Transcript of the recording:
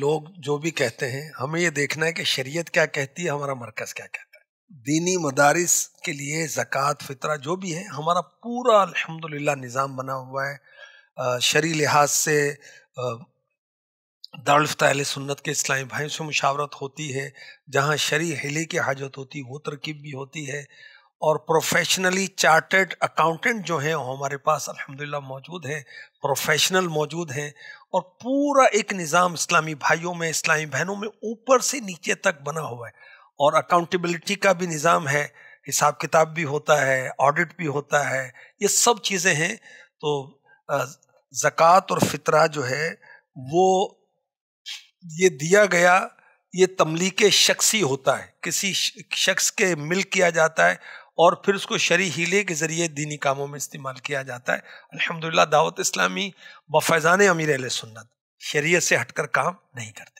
लोग जो भी कहते हैं हमें ये देखना है कि शरीयत क्या कहती है हमारा मरकज़ क्या कहता है दीनी मदारिस के लिए ज़क़़त फितरा जो भी है हमारा पूरा अल्हम्दुलिल्लाह निज़ाम बना हुआ है शरी लिहाज से दारफ्त सुन्नत के इस्लामी भाई से मुशावरत होती है जहाँ शरी हिले की हाजत होती है वो तरकीब भी होती है और प्रोफेशनली चार्टर्ड अकाउंटेंट जो हैं हमारे पास अल्हम्दुलिल्लाह मौजूद हैं प्रोफेशनल मौजूद हैं और पूरा एक निज़ाम इस्लामी भाइयों में इस्लामी बहनों में ऊपर से नीचे तक बना हुआ है और अकाउंटेबिलिटी का भी निज़ाम है हिसाब किताब भी होता है ऑडिट भी होता है ये सब चीज़ें हैं तो ज़क़़त और फितरा जो है वो ये दिया गया ये तमलीक शख्सी होता है किसी शख्स के मिल किया जाता है और फिर उसको शरी हीले के ज़रिए दीनी कामों में इस्तेमाल किया जाता है अल्हम्दुलिल्लाह दावत इस्लामी बफैज़ान अमीर सुन्नत शरीय से हटकर काम नहीं करते